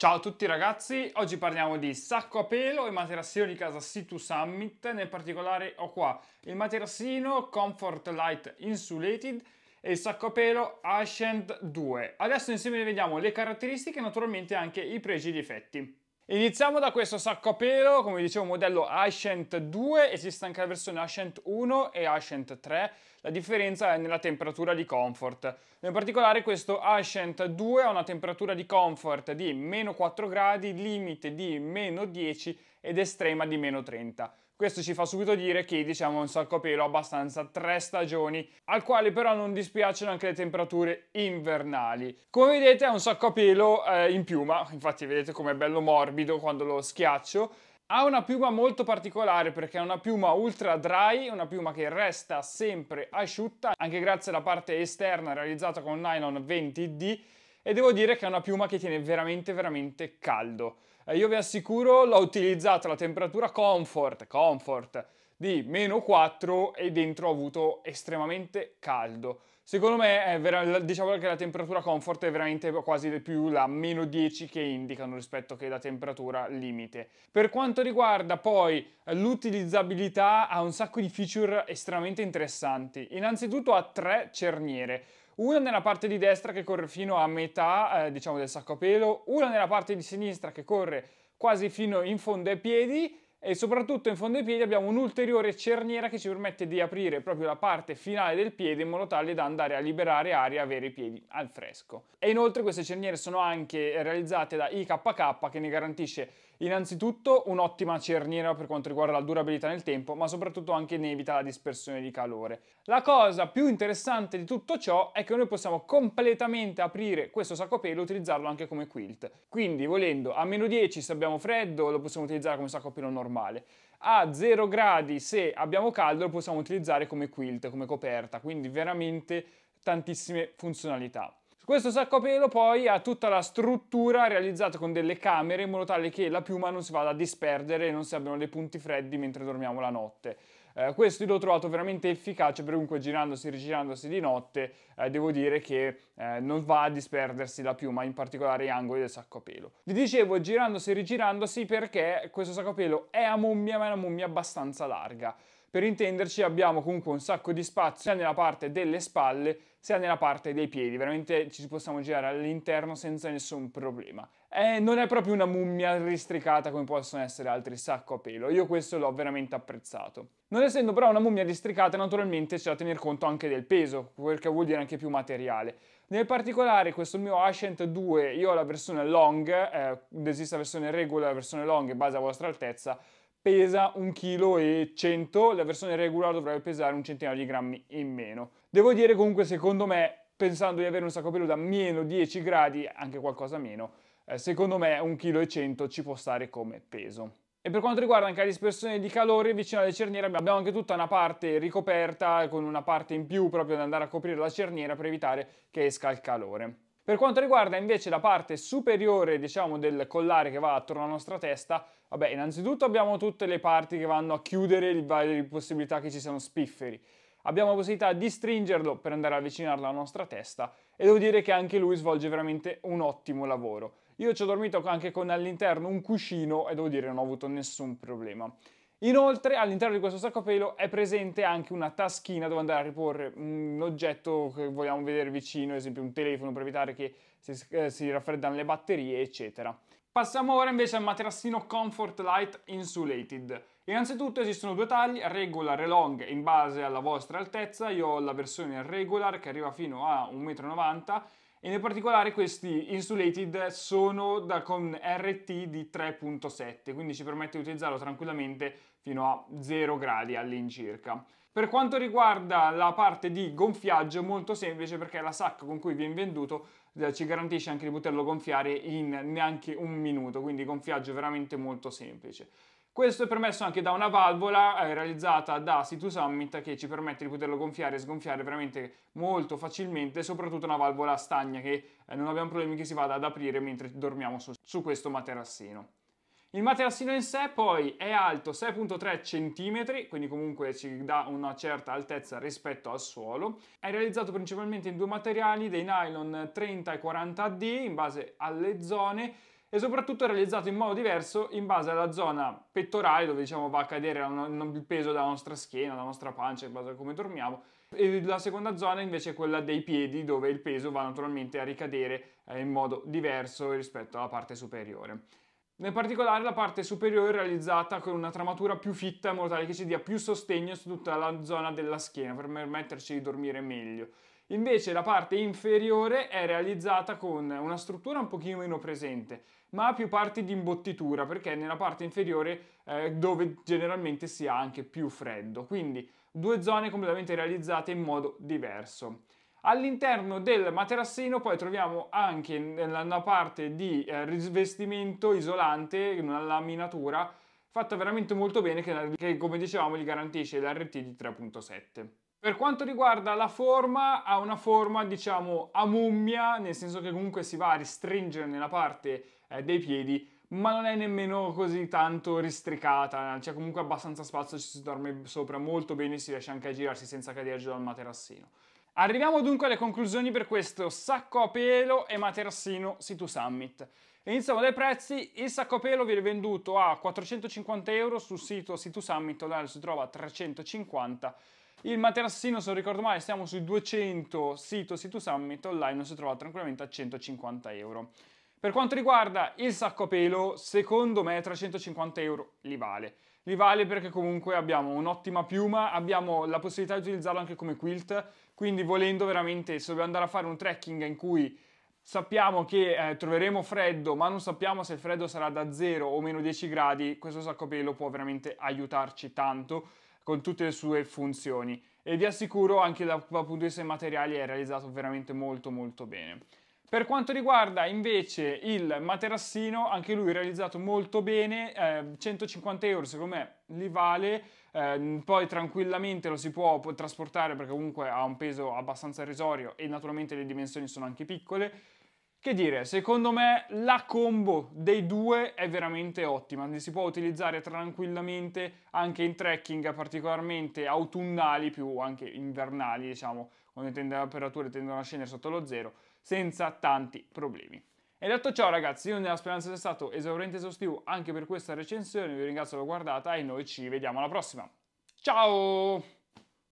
Ciao a tutti ragazzi, oggi parliamo di sacco a pelo e materassino di casa C2 Summit, nel particolare ho qua il materassino Comfort Light Insulated e il sacco a pelo Ascend 2. Adesso insieme vediamo le caratteristiche e naturalmente anche i pregi e i difetti. Iniziamo da questo sacco a pelo, come dicevo modello Ascent 2, esiste anche la versione Ascent 1 e Ascent 3, la differenza è nella temperatura di comfort. In particolare questo Ascent 2 ha una temperatura di comfort di meno 4 gradi, limite di meno 10 ed estrema di meno 30. Questo ci fa subito dire che diciamo sacco a pelo abbastanza tre stagioni, al quale però non dispiacciono anche le temperature invernali. Come vedete è un sacco saccopelo eh, in piuma, infatti vedete com'è bello morbido quando lo schiaccio, ha una piuma molto particolare perché è una piuma ultra dry, una piuma che resta sempre asciutta, anche grazie alla parte esterna realizzata con un nylon 20D e devo dire che è una piuma che tiene veramente veramente caldo io vi assicuro l'ho utilizzata la temperatura comfort, comfort di meno 4 e dentro ho avuto estremamente caldo. Secondo me è vera, diciamo che la temperatura comfort è veramente quasi di più la meno 10 che indicano rispetto che la temperatura limite. Per quanto riguarda poi l'utilizzabilità ha un sacco di feature estremamente interessanti. Innanzitutto ha tre cerniere una nella parte di destra che corre fino a metà eh, diciamo del sacco a pelo, una nella parte di sinistra che corre quasi fino in fondo ai piedi e soprattutto in fondo ai piedi abbiamo un'ulteriore cerniera che ci permette di aprire proprio la parte finale del piede in modo tale da andare a liberare aria e avere i piedi al fresco. E inoltre queste cerniere sono anche realizzate da IKK che ne garantisce Innanzitutto un'ottima cerniera per quanto riguarda la durabilità nel tempo, ma soprattutto anche ne evita la dispersione di calore. La cosa più interessante di tutto ciò è che noi possiamo completamente aprire questo sacco pelo e utilizzarlo anche come quilt. Quindi volendo a meno 10 se abbiamo freddo lo possiamo utilizzare come sacco pelo normale a 0 gradi se abbiamo caldo lo possiamo utilizzare come quilt, come coperta, quindi veramente tantissime funzionalità. Questo sacco a pelo poi ha tutta la struttura realizzata con delle camere in modo tale che la piuma non si vada a disperdere e non si abbiano dei punti freddi mentre dormiamo la notte. Eh, questo l'ho trovato veramente efficace, per comunque girandosi e rigirandosi di notte eh, devo dire che eh, non va a disperdersi la piuma, in particolare gli angoli del sacco a pelo. Vi dicevo girandosi e rigirandosi perché questo sacco a pelo è a mummia ma è una mummia abbastanza larga. Per intenderci abbiamo comunque un sacco di spazio sia nella parte delle spalle sia nella parte dei piedi, veramente ci possiamo girare all'interno senza nessun problema. Eh, non è proprio una mummia ristricata come possono essere altri sacco a pelo, io questo l'ho veramente apprezzato. Non essendo però una mummia ristricata naturalmente c'è da tener conto anche del peso, perché vuol dire anche più materiale. Nel particolare questo mio Ascent 2, io ho la versione long, eh, esiste la versione regola e la versione long in base alla vostra altezza, pesa 1,1 kg, la versione regolare dovrebbe pesare un centinaio di grammi in meno. Devo dire comunque secondo me, pensando di avere un sacco peludo a meno 10 gradi, anche qualcosa meno, eh, secondo me 1,1 kg ci può stare come peso. E per quanto riguarda anche la dispersione di calore, vicino alle cerniere abbiamo anche tutta una parte ricoperta con una parte in più proprio da andare a coprire la cerniera per evitare che esca il calore. Per quanto riguarda invece la parte superiore, diciamo, del collare che va attorno alla nostra testa, Vabbè, innanzitutto abbiamo tutte le parti che vanno a chiudere le varie possibilità che ci siano spifferi. Abbiamo la possibilità di stringerlo per andare a avvicinarlo alla nostra testa e devo dire che anche lui svolge veramente un ottimo lavoro. Io ci ho dormito anche con all'interno un cuscino e devo dire che non ho avuto nessun problema. Inoltre all'interno di questo sacco è presente anche una taschina dove andare a riporre un oggetto che vogliamo vedere vicino, ad esempio un telefono per evitare che si, eh, si raffreddano le batterie, eccetera. Passiamo ora invece al materassino Comfort Light Insulated. Innanzitutto esistono due tagli, regular e long, in base alla vostra altezza. Io ho la versione regular che arriva fino a 1,90 m e nel particolare questi insulated sono da, con RT di 3.7, quindi ci permette di utilizzarlo tranquillamente fino a 0 gradi all'incirca. Per quanto riguarda la parte di gonfiaggio, molto semplice perché la sacca con cui viene venduto eh, ci garantisce anche di poterlo gonfiare in neanche un minuto, quindi gonfiaggio veramente molto semplice. Questo è permesso anche da una valvola eh, realizzata da C2 Summit che ci permette di poterlo gonfiare e sgonfiare veramente molto facilmente, soprattutto una valvola stagna che eh, non abbiamo problemi che si vada ad aprire mentre dormiamo su, su questo materassino. Il materassino in sé poi è alto 6.3 cm, quindi comunque ci dà una certa altezza rispetto al suolo. È realizzato principalmente in due materiali, dei nylon 30 e 40D in base alle zone e soprattutto è realizzato in modo diverso in base alla zona pettorale dove diciamo va a cadere il peso della nostra schiena, della nostra pancia, in base a come dormiamo, e la seconda zona invece è quella dei piedi dove il peso va naturalmente a ricadere eh, in modo diverso rispetto alla parte superiore. Nel particolare la parte superiore è realizzata con una tramatura più fitta in modo tale che ci dia più sostegno su tutta la zona della schiena per permetterci di dormire meglio. Invece la parte inferiore è realizzata con una struttura un pochino meno presente, ma ha più parti di imbottitura perché è nella parte inferiore eh, dove generalmente si ha anche più freddo. Quindi due zone completamente realizzate in modo diverso. All'interno del materassino poi troviamo anche una parte di eh, rivestimento isolante, una laminatura fatta veramente molto bene che, che come dicevamo gli garantisce l'RT di 3.7. Per quanto riguarda la forma, ha una forma diciamo a mummia, nel senso che comunque si va a restringere nella parte eh, dei piedi, ma non è nemmeno così tanto ristricata, c'è comunque abbastanza spazio, ci si dorme sopra molto bene, e si riesce anche a girarsi senza cadere giù dal materassino. Arriviamo dunque alle conclusioni per questo sacco a pelo e materassino Situ Summit. Iniziamo dai prezzi, il sacco a pelo viene venduto a 450 euro sul sito Situ Summit, online si trova a 350 euro il materassino, se non ricordo male, siamo sui 200 sito, Situ summit, online si trova tranquillamente a 150 euro. Per quanto riguarda il sacco a pelo, secondo me 350 euro li vale. Li vale perché comunque abbiamo un'ottima piuma, abbiamo la possibilità di utilizzarlo anche come quilt, quindi volendo veramente, se dobbiamo andare a fare un trekking in cui sappiamo che eh, troveremo freddo, ma non sappiamo se il freddo sarà da 0 o meno 10 gradi, questo sacco a pelo può veramente aiutarci tanto con tutte le sue funzioni e vi assicuro anche dal, dal punto di vista dei materiali è realizzato veramente molto molto bene. Per quanto riguarda invece il materassino, anche lui è realizzato molto bene, eh, 150 euro secondo me li vale, eh, poi tranquillamente lo si può, può trasportare perché comunque ha un peso abbastanza risorio e naturalmente le dimensioni sono anche piccole. Che dire, secondo me la combo dei due è veramente ottima, li si può utilizzare tranquillamente anche in trekking particolarmente autunnali più anche invernali, diciamo, quando le temperature tendono a scendere sotto lo zero, senza tanti problemi. E detto ciò ragazzi, io nella speranza sia stato esauriente e esaustivo anche per questa recensione, vi ringrazio per aver guardata e noi ci vediamo alla prossima. Ciao!